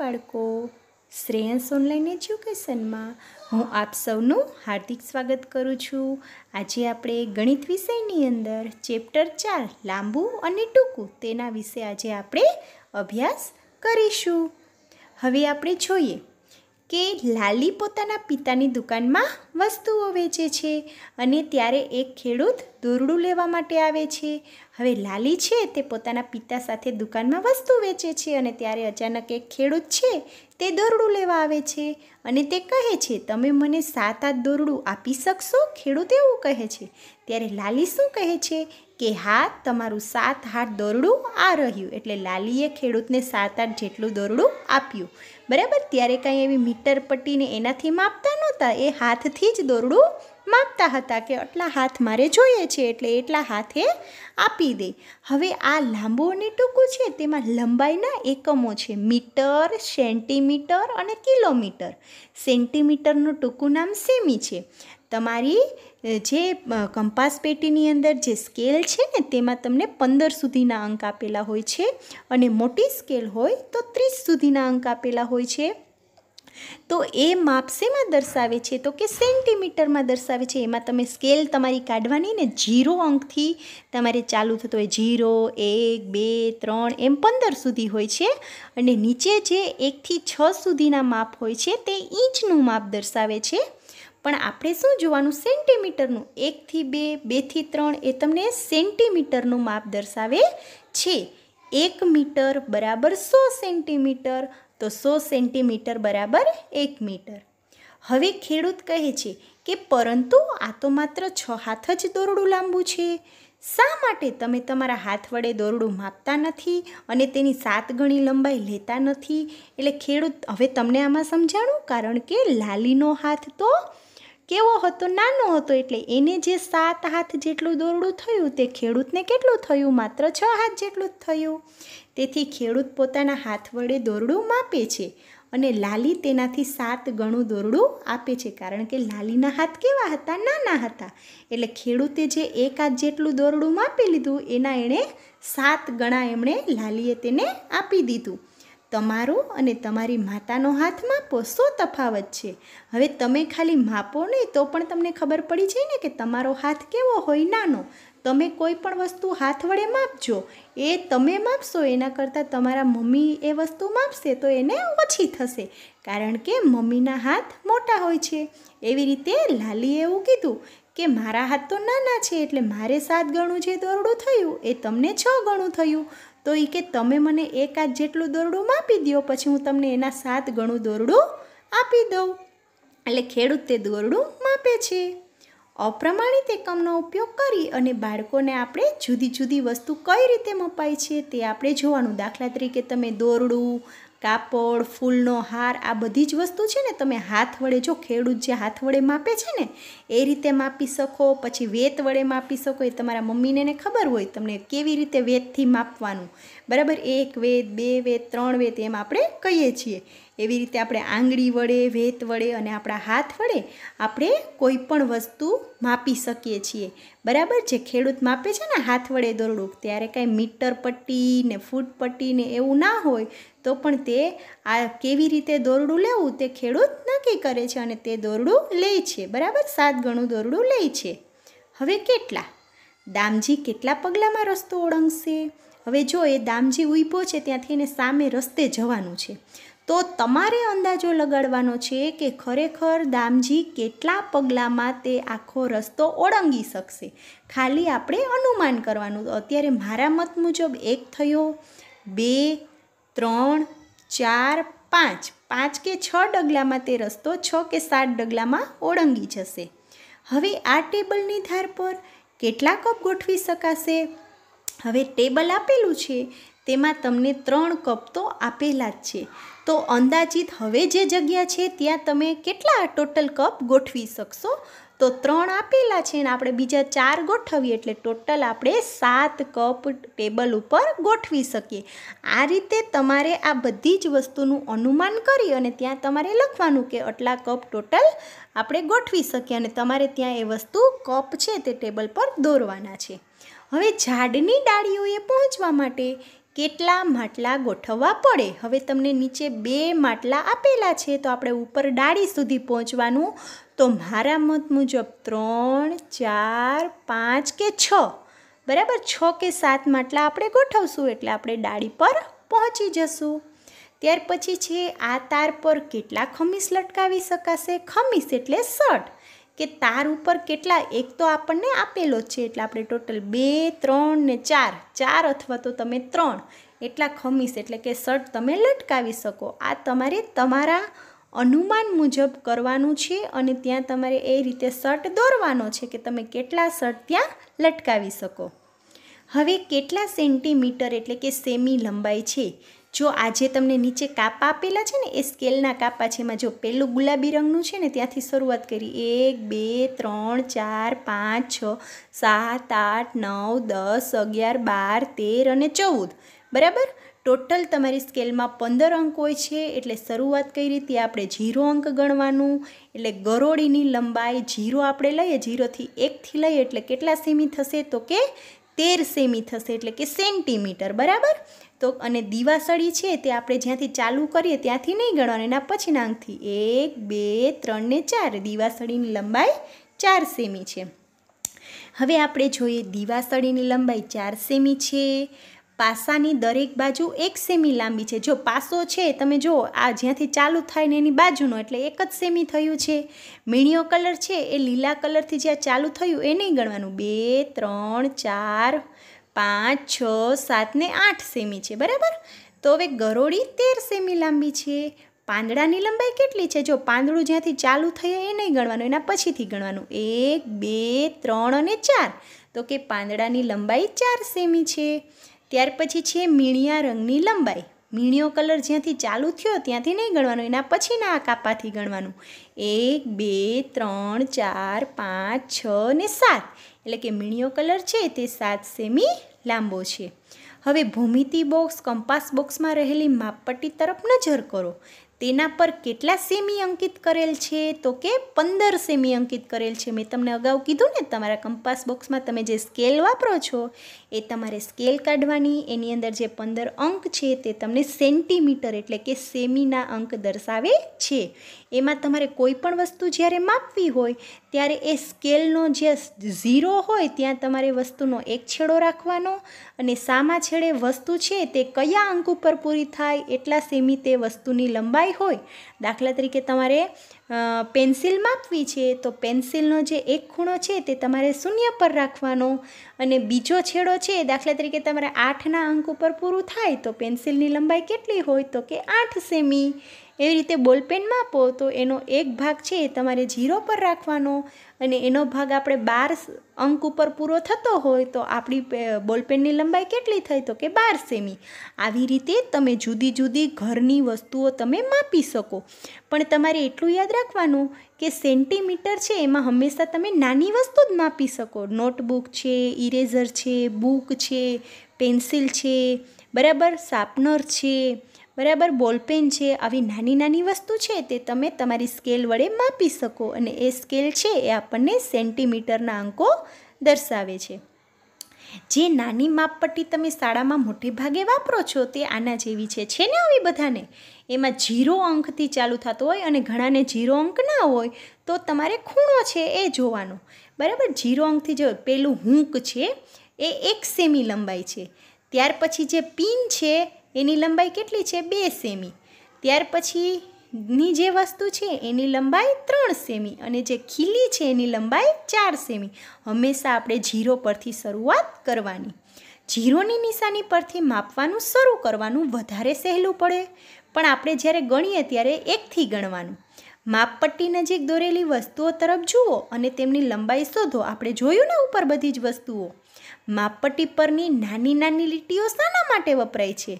બાળકો શ્રેયસ ઓનલાઈન એજ્યુકેશનમાં હું આપ સૌનું હાર્દિક સ્વાગત કરું છું આજે આપણે ગણિત વિષયની અંદર ચેપ્ટર ચાર લાંબુ અને ટૂંકું તેના વિશે આજે આપણે અભ્યાસ કરીશું હવે આપણે જોઈએ કે લાલી પોતાના પિતાની દુકાનમાં વસ્તુઓ વેચે છે અને ત્યારે એક ખેડૂત દોરડું લેવા માટે આવે છે હવે લાલી છે તે પોતાના પિતા સાથે દુકાનમાં વસ્તુ વેચે છે અને ત્યારે અચાનક એક ખેડૂત છે તે દોરડું લેવા આવે છે અને તે કહે છે તમે મને સાત આઠ દોરડું આપી શકશો ખેડૂત એવું કહે છે ત્યારે લાલી શું કહે છે કે હા તમારું સાત આઠ દોરડું આ રહ્યું એટલે લાલીએ ખેડૂતને સાત આઠ જેટલું દોરડું આપ્યું બરાબર ત્યારે કાંઈ એવી મીટર પટ્ટીને એનાથી માપતા નહોતા એ હાથથી જ દોરડું માપતા હતા કે આટલા હાથ મારે જોઈએ છે એટલે એટલા હાથે આપી દે હવે આ લાંબો અને ટૂંકું છે તેમાં લંબાઈના એકમો છે મીટર સેન્ટીમીટર અને કિલોમીટર સેન્ટીમીટરનું ટૂંકું નામ સેમી છે તમારી જે કંપાસ પેટીની અંદર જે સ્કેલ છે ને તેમાં તમને પંદર સુધીના અંક આપેલા હોય છે અને મોટી સ્કેલ હોય તો ત્રીસ સુધીના અંક આપેલા હોય છે તો એ માપ શેમાં દર્શાવે છે તો કે સેન્ટીમીટરમાં દર્શાવે છે એમાં તમે સ્કેલ તમારી કાઢવાની ને જીરો અંકથી તમારે ચાલુ થતો હોય ઝીરો એક બે ત્રણ એમ પંદર સુધી હોય છે અને નીચે જે એકથી છ સુધીના માપ હોય છે તે ઇંચનું માપ દર્શાવે છે પણ આપણે શું જોવાનું સેન્ટીમીટરનું એકથી બે બેથી ત્રણ એ તમને સેન્ટીમીટરનું માપ દર્શાવે છે એક મીટર બરાબર સો સેન્ટીમીટર તો સો સેન્ટીમીટર બરાબર એક મીટર હવે ખેડૂત કહે છે કે પરંતુ આ તો માત્ર છ હાથ જ દોરડું લાંબુ છે શા માટે તમે તમારા હાથ વડે દોરડું માપતા નથી અને તેની સાત ગણી લંબાઈ લેતા નથી એટલે ખેડૂત હવે તમને આમાં સમજાણું કારણ કે લાલીનો હાથ તો કેવો હતો નાનો હતો એટલે એને જે સાત હાથ જેટલું દોરડું થયું તે ખેડૂતને કેટલું થયું માત્ર છ હાથ જેટલું જ થયું તેથી ખેડૂત પોતાના હાથ વડે દોરડું માપે છે અને લાલી તેનાથી સાત ગણું દોરડું આપે છે કારણ કે લાલીના હાથ કેવા હતા નાના હતા એટલે ખેડૂતે જે એક હાથ જેટલું દોરડું માપી લીધું એના એણે સાત ગણા એમણે લાલીએ તેને આપી દીધું તમારો અને તમારી માતાનો હાથ માપો શો તફાવત છે હવે તમે ખાલી માપો નહીં તો પણ તમને ખબર પડી જાય ને કે તમારો હાથ કેવો હોય નાનો તમે કોઈ પણ વસ્તુ હાથ વડે માપજો એ તમે માપશો એના કરતાં તમારા મમ્મી એ વસ્તુ માપશે તો એને ઓછી થશે કારણ કે મમ્મીના હાથ મોટા હોય છે એવી રીતે લાલીએ એવું કીધું કે મારા હાથ તો નાના છે એટલે મારે સાત ગણું જે દોરડું થયું એ તમને છ ગણું થયું તો એ કે તમે મને એકાદ જેટલું દોરડું માપી દો પછી હું તમને એના સાત ગણું દોરડું આપી દઉં એટલે ખેડૂત તે દોરડું માપે છે અપ્રમાણિત એકમનો ઉપયોગ કરી અને બાળકોને આપણે જુદી જુદી વસ્તુ કઈ રીતે મપાય છે તે આપણે જોવાનું દાખલા તરીકે તમે દોરડું કાપડ ફૂલનો હાર આ બધી જ વસ્તુ છે ને તમે હાથ વડે જો ખેડૂત જે હાથ વડે માપે છે ને એ રીતે માપી શકો પછી વેત વડે માપી શકો એ તમારા મમ્મીને ને ખબર હોય તમને કેવી રીતે વેતથી માપવાનું બરાબર એક વેત બે વેત ત્રણ વેત એમ આપણે કહીએ છીએ એવી રીતે આપણે આંગળી વડે વેત વડે અને આપણા હાથ વડે આપણે કોઈ પણ વસ્તુ માપી શકીએ છીએ બરાબર જે ખેડૂત માપે છે ને હાથ વડે દોરડું ત્યારે કાંઈ મીટર પટ્ટી ને ફૂટ પટ્ટી ને એવું ના હોય તો પણ તે આ કેવી રીતે દોરડું લેવું તે ખેડૂત નક્કી કરે છે અને તે દોરડું લે છે બરાબર સાત ગણું દોરડું લે છે હવે કેટલા દામજી કેટલા પગલામાં રસ્તો ઓળંગશે હવે જો એ દામજી ઊભો છે ત્યાંથી એને સામે રસ્તે જવાનું છે તો તમારે અંદાજો લગાડવાનો છે કે ખરેખર દામજી કેટલા પગલાંમાં તે આખો રસ્તો ઓળંગી શકશે ખાલી આપણે અનુમાન કરવાનું અત્યારે મારા મત મુજબ એક થયો બે ત્રણ ચાર પાંચ પાંચ કે છ ડગલામાં તે રસ્તો છ કે સાત ડગલામાં ઓળંગી જશે હવે આ ટેબલની ધાર પર કેટલા કપ ગોઠવી શકાશે હવે ટેબલ આપેલું છે તેમાં તમને ત્રણ કપ તો આપેલા જ છે તો અંદાજિત હવે જે જગ્યા છે ત્યાં તમે કેટલા ટોટલ કપ ગોઠવી શકશો તો ત્રણ આપેલા છે ને આપણે બીજા ચાર ગોઠવીએ એટલે ટોટલ આપણે સાત કપ ટેબલ ઉપર ગોઠવી શકીએ આ રીતે તમારે આ બધી જ વસ્તુનું અનુમાન કરી અને ત્યાં તમારે લખવાનું કે આટલા કપ ટોટલ આપણે ગોઠવી શકીએ અને તમારે ત્યાં એ વસ્તુ કપ છે તે ટેબલ પર દોરવાના છે હવે ઝાડની ડાળીઓએ પહોંચવા માટે કેટલા માટલા ગોઠવવા પડે હવે તમને નીચે બે માટલા આપેલા છે તો આપણે ઉપર ડાળી સુધી પહોંચવાનું તો મારા મત મુજબ ત્રણ ચાર પાંચ કે છ બરાબર છ કે સાત માટલા આપણે ગોઠવશું એટલે આપણે ડાળી પર પહોંચી જશું ત્યાર પછી છે આ તાર પર કેટલા ખમીસ લટકાવી શકાશે ખમીસ એટલે શર્ટ કે તાર ઉપર કેટલા એક તો આપણને આપેલો છે એટલે આપણે ટોટલ બે ત્રણ ને ચાર ચાર અથવા તો તમે ત્રણ એટલા ખમીસ એટલે કે શર્ટ તમે લટકાવી શકો આ તમારે તમારા અનુમાન મુજબ કરવાનું છે અને ત્યાં તમારે એ રીતે શર્ટ દોરવાનો છે કે તમે કેટલા શર્ટ ત્યાં લટકાવી શકો હવે કેટલા સેન્ટીમીટર એટલે કે સેમી લંબાઈ છે જો આજે તમને નીચે કાપા આપેલા છે ને એ સ્કેલના કાપા છે એમાં જો પહેલું ગુલાબી રંગનું છે ને ત્યાંથી શરૂઆત કરી એક બે ત્રણ ચાર પાંચ છ સાત આઠ નવ દસ અગિયાર બાર તેર અને ચૌદ બરાબર ટોટલ તમારી સ્કેલમાં પંદર અંક હોય છે એટલે શરૂઆત કઈ રીતે આપણે ઝીરો અંક ગણવાનું એટલે ગરોળીની લંબાઈ ઝીરો આપણે લઈએ ઝીરોથી એકથી લઈએ એટલે કેટલા સેમી થશે તો કે તેર સેમી થશે એટલે કે સેન્ટીમીટર બરાબર તો અને દીવાસળી છે તે આપણે જ્યાંથી ચાલુ કરીએ ત્યાંથી નહીં ગણવાનું એના પછીના અંકથી એક બે ત્રણ ને ચાર દીવાસળીની લંબાઈ ચાર સેમી છે હવે આપણે જોઈએ દીવાસળીની લંબાઈ ચાર સેમી છે પાસાની દરેક બાજુ એક સેમી લાંબી છે જો પાસો છે તમે જુઓ આ જ્યાંથી ચાલુ થાય ને એની બાજુનો એટલે એક જ સેમી થયું છે મીણિયો કલર છે એ લીલા કલરથી જ્યાં ચાલુ થયું એ નહીં ગણવાનું બે ત્રણ ચાર પાંચ છ સાત ને આઠ સેમી છે બરાબર તો હવે ગરોળી તેર સેમી લાંબી છે પાંદડાની લંબાઈ કેટલી છે જો પાંદડું જ્યાંથી ચાલુ થયું એ નહીં ગણવાનું એના પછીથી ગણવાનું એક બે ત્રણ અને ચાર તો કે પાંદડાની લંબાઈ ચાર સેમી છે ત્યાર પછી છે મીણિયા રંગની લંબાઈ મીણિયો કલર જ્યાંથી ચાલુ થયો ત્યાંથી નહીં ગણવાનું એના પછીના આ કાપાથી ગણવાનું એક બે ત્રણ ચાર પાંચ છ ને સાત એટલે કે મીણિયો કલર છે તે સાત સેમી લાંબો છે હવે ભૂમિતિ બોક્સ કંપાસ બોક્સમાં રહેલી માપપટ્ટી તરફ નજર કરો તેના પર કેટલા સેમી અંકિત કરેલ છે તો કે પંદર સેમી અંકિત કરેલ છે મેં તમને અગાઉ કીધું ને તમારા કંપાસ બોક્સમાં તમે જે સ્કેલ વાપરો છો એ તમારે સ્કેલ કાઢવાની એની અંદર જે પંદર અંક છે તે તમને સેન્ટીમીટર એટલે કે સેમીના અંક દર્શાવે છે એમાં તમારે કોઈ પણ વસ્તુ જ્યારે માપવી હોય ત્યારે એ સ્કેલનો જે ઝીરો હોય ત્યાં તમારે વસ્તુનો એક છેડો રાખવાનો અને સામા છેડે વસ્તુ છે તે કયા અંક ઉપર પૂરી થાય એટલા સેમી તે વસ્તુની લંબાઈ હોય દાખલા તરીકે તમારે પેન્સિલ માપવી છે તો પેન્સિલનો જે એક ખૂણો છે તે તમારે શૂન્ય પર રાખવાનો અને બીજો છેડો છે દાખલા તરીકે તમારે આઠના અંક ઉપર પૂરું થાય તો પેન્સિલની લંબાઈ કેટલી હોય તો કે આઠ સેમી એવી રીતે બોલપેનમાં આપો તો એનો એક ભાગ છે એ તમારે ઝીરો પર રાખવાનો અને એનો ભાગ આપણે બાર અંક ઉપર પૂરો થતો હોય તો આપણી બોલપેનની લંબાઈ કેટલી થઈ તો કે બાર સેમી આવી રીતે તમે જુદી જુદી ઘરની વસ્તુઓ તમે માપી શકો પણ તમારે એટલું યાદ રાખવાનું કે સેન્ટીમીટર છે એમાં હંમેશા તમે નાની વસ્તુ જ માપી શકો નોટબુક છે ઇરેઝર છે બુક છે પેન્સિલ છે બરાબર શાર્પનર છે બરાબર બોલપેન છે આવી નાની નાની વસ્તુ છે તે તમે તમારી સ્કેલ વડે માપી શકો અને એ સ્કેલ છે એ આપણને સેન્ટીમીટરના અંકો દર્શાવે છે જે નાની માપપટ્ટી તમે શાળામાં મોટે ભાગે વાપરો છો તે આના જેવી છે છે ને આવી બધાને એમાં જીરો અંકથી ચાલુ થતો હોય અને ઘણાને જીરો અંક ના હોય તો તમારે ખૂણો છે એ જોવાનો બરાબર જીરો અંકથી જો પેલું હૂંક છે એ એક સેમી લંબાઈ છે ત્યાર પછી જે પિન છે એની લંબાઈ કેટલી છે બે સેમી ત્યાર પછીની જે વસ્તુ છે એની લંબાઈ ત્રણ સેમી અને જે ખીલી છે એની લંબાઈ ચાર સેમી હંમેશા આપણે જીરો પરથી શરૂઆત કરવાની જીરોની નિશાની પરથી માપવાનું શરૂ કરવાનું વધારે સહેલું પડે પણ આપણે જ્યારે ગણીએ ત્યારે એકથી ગણવાનું માપપટ્ટી નજીક દોરેલી વસ્તુઓ તરફ જુઓ અને તેમની લંબાઈ શોધો આપણે જોયું ને ઉપર બધી જ વસ્તુઓ માપપટ્ટી પરની નાની નાની લીટીઓ શાના માટે વપરાય છે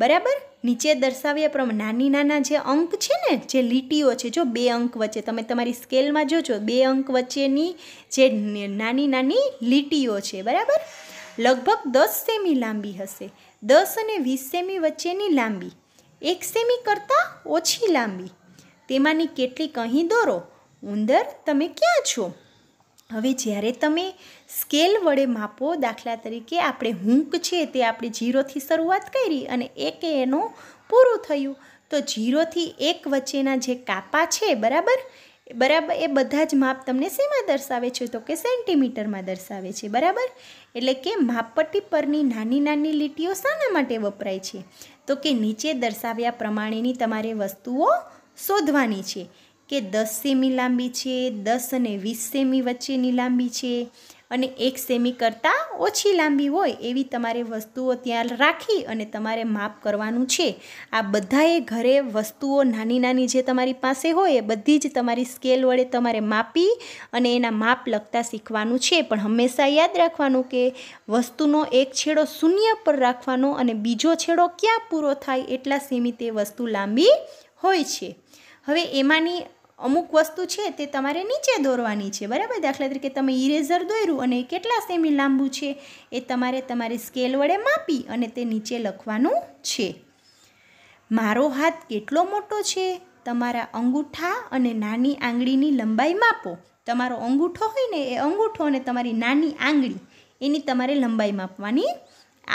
બરાબર નીચે દર્શાવ્યા પ્રમાણે નાની નાના જે અંક છે ને જે લીટીઓ છે જો બે અંક વચ્ચે તમે તમારી સ્કેલમાં જોજો બે અંક વચ્ચેની જે નાની નાની લીટીઓ છે બરાબર લગભગ દસ સેમી લાંબી હશે દસ અને વીસ સેમી વચ્ચેની લાંબી એક સેમી કરતાં ઓછી લાંબી તેમાંની કેટલીક અહીં દોરો ઉંદર તમે ક્યાં છો હવે જ્યારે તમે સ્કેલ વડે માપો દાખલા તરીકે આપણે હૂંક છે તે આપણે જીરોથી શરૂઆત કરી અને એક એનું પૂરું થયું તો જીરોથી એક વચ્ચેના જે કાપા છે બરાબર બરાબર એ બધા જ માપ તમને શેમાં દર્શાવે છે તો કે સેન્ટીમીટરમાં દર્શાવે છે બરાબર એટલે કે માપપટ્ટી પરની નાની નાની લીટીઓ શાના માટે વપરાય છે તો કે નીચે દર્શાવ્યા પ્રમાણેની તમારે વસ્તુઓ શોધવાની છે કે દસ સેમી લાંબી છે દસ અને વીસ સેમી વચ્ચેની લાંબી છે અને એક સેમી કરતાં ઓછી લાંબી હોય એવી તમારે વસ્તુઓ ત્યાં રાખી અને તમારે માપ કરવાનું છે આ બધાએ ઘરે વસ્તુઓ નાની નાની જે તમારી પાસે હોય એ બધી જ તમારી સ્કેલ વડે તમારે માપી અને એના માપ લખતા શીખવાનું છે પણ હંમેશા યાદ રાખવાનું કે વસ્તુનો એક છેડો શૂન્ય પર રાખવાનો અને બીજો છેડો ક્યાં પૂરો થાય એટલા સેમી તે વસ્તુ લાંબી હોય છે હવે એમાંની અમુક વસ્તુ છે તે તમારે નીચે દોરવાની છે બરાબર દાખલા તરીકે તમે ઇરેઝર દોર્યું અને કેટલા સેમી લાંબુ છે એ તમારે તમારી સ્કેલ વડે માપી અને તે નીચે લખવાનું છે મારો હાથ કેટલો મોટો છે તમારા અંગૂઠા અને નાની આંગળીની લંબાઈ માપો તમારો અંગૂઠો હોય ને એ અંગૂઠો અને તમારી નાની આંગળી એની તમારે લંબાઈ માપવાની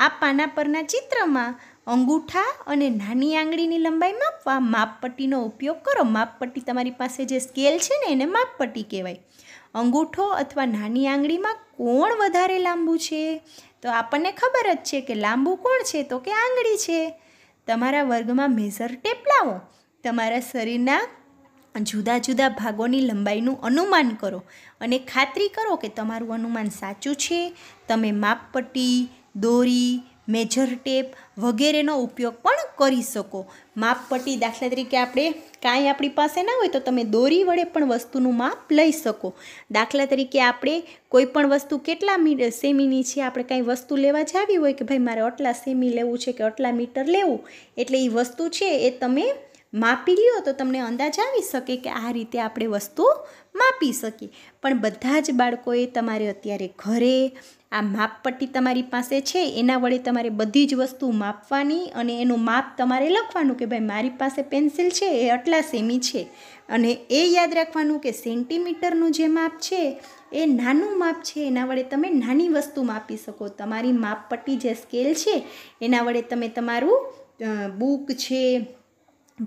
આ પાના પરના ચિત્રમાં અંગૂઠા અને નાની આંગળીની લંબાઈ માપવા માપપટ્ટીનો ઉપયોગ કરો માપપટ્ટી તમારી પાસે જે સ્કેલ છે ને એને માપપટ્ટી કહેવાય અંગૂઠો અથવા નાની આંગળીમાં કોણ વધારે લાંબુ છે તો આપણને ખબર જ છે કે લાંબુ કોણ છે તો કે આંગળી છે તમારા વર્ગમાં મેઝર ટેપ લાવો તમારા શરીરના જુદા જુદા ભાગોની લંબાઈનું અનુમાન કરો અને ખાતરી કરો કે તમારું અનુમાન સાચું છે તમે માપપટ્ટી દોરી મેજર ટેપ વગેરેનો ઉપયોગ પણ કરી શકો માપપટ્ટી દાખલા તરીકે આપણે કાંઈ આપણી પાસે ના હોય તો તમે દોરી વડે પણ વસ્તુનું માપ લઈ શકો દાખલા તરીકે આપણે કોઈ પણ વસ્તુ કેટલા સેમીની છે આપણે કાંઈ વસ્તુ લેવા જાવી હોય કે ભાઈ મારે આટલા સેમી લેવું છે કે આટલા મીટર લેવું એટલે એ વસ્તુ છે એ તમે માપી લ્યો તો તમને અંદાજ આવી શકે કે આ રીતે આપણે વસ્તુ માપી શકીએ પણ બધા જ બાળકોએ તમારે અત્યારે ઘરે આ માપપટ્ટી તમારી પાસે છે એના વડે તમારે બધી જ વસ્તુ માપવાની અને એનું માપ તમારે લખવાનું કે ભાઈ મારી પાસે પેન્સિલ છે એ આટલા સેમી છે અને એ યાદ રાખવાનું કે સેન્ટીમીટરનું જે માપ છે એ નાનું માપ છે એના વડે તમે નાની વસ્તુ માપી શકો તમારી માપપટ્ટી જે સ્કેલ છે એના વડે તમે તમારું બુક છે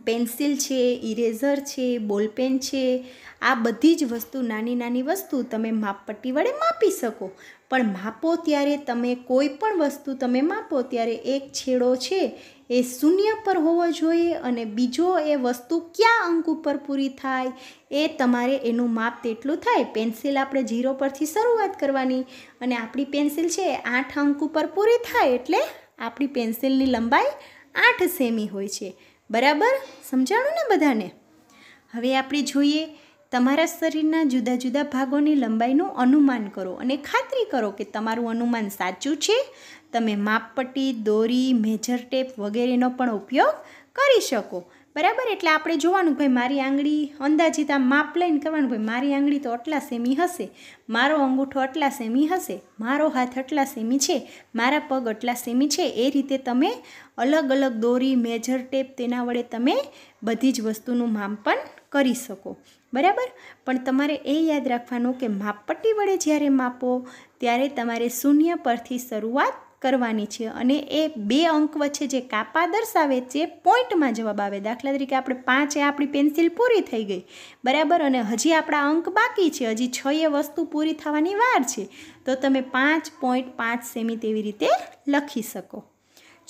પેન્સિલ છે ઇરેઝર છે બોલપેન છે આ બધી જ વસ્તુ નાની નાની વસ્તુ તમે માપપટ્ટી વડે માપી શકો પણ માપો ત્યારે તમે કોઈ પણ વસ્તુ તમે માપો ત્યારે એક છેડો છે એ શૂન્ય પર હોવો જોઈએ અને બીજો એ વસ્તુ ક્યાં અંક ઉપર પૂરી થાય એ તમારે એનું માપ તેટલું થાય પેન્સિલ આપણે ઝીરો પરથી શરૂઆત કરવાની અને આપણી પેન્સિલ છે એ આઠ અંક ઉપર પૂરી થાય એટલે આપણી પેન્સિલની લંબાઈ આઠ સેમી હોય છે બરાબર સમજાણું ને બધાને હવે આપણે જોઈએ તમારા શરીરના જુદા જુદા ભાગોની લંબાઈનું અનુમાન કરો અને ખાતરી કરો કે તમારું અનુમાન સાચું છે તમે માપપટ્ટી દોરી મેજર ટેપ વગેરેનો પણ ઉપયોગ કરી શકો બરાબર એટલે આપણે જોવાનું ભાઈ મારી આંગળી અંદાજિત આ માપ લઈને કરવાનું ભાઈ મારી આંગળી તો આટલા સેમી હશે મારો અંગૂઠો આટલા સેમી હશે મારો હાથ આટલા સેમી છે મારા પગ આટલા સેમી છે એ રીતે તમે અલગ અલગ દોરી મેજર ટેપ તેના વડે તમે બધી જ વસ્તુનું માપ પણ કરી શકો બરાબર પણ તમારે એ યાદ રાખવાનું કે માપપટ્ટી વડે જ્યારે માપો ત્યારે તમારે શૂન્ય પરથી શરૂઆત કરવાની છે અને એ બે અંક વચ્ચે જે કાપા દર્શાવે છે પોઈન્ટમાં જવાબ આવે દાખલા તરીકે આપણે પાંચે આપણી પેન્સિલ પૂરી થઈ ગઈ બરાબર અને હજી આપણા અંક બાકી છે હજી છ એ વસ્તુ પૂરી થવાની વાર છે તો તમે પાંચ પોઈન્ટ પાંચ સેમી તેવી રીતે લખી શકો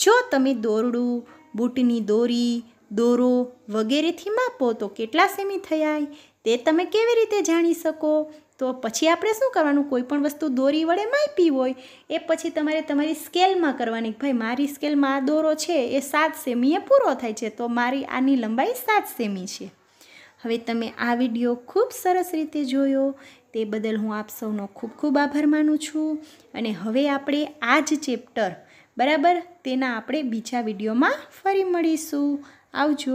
જો તમે દોરડું બૂટની દોરી દોરો વગેરેથી માપો તો કેટલા સેમી થયા તે તમે કેવી રીતે જાણી શકો તો પછી આપણે શું કરવાનું કોઈ પણ વસ્તુ દોરી વડે માપી હોય એ પછી તમારે તમારી સ્કેલમાં કરવાની ભાઈ મારી સ્કેલમાં આ દોરો છે એ સાત સેમીએ પૂરો થાય છે તો મારી આની લંબાઈ સાત સેમી છે હવે તમે આ વિડીયો ખૂબ સરસ રીતે જોયો તે બદલ હું આપ સૌનો ખૂબ ખૂબ આભાર માનું છું અને હવે આપણે આ જ ચેપ્ટર બરાબર તેના આપણે બીજા વિડીયોમાં ફરી મળીશું આવજો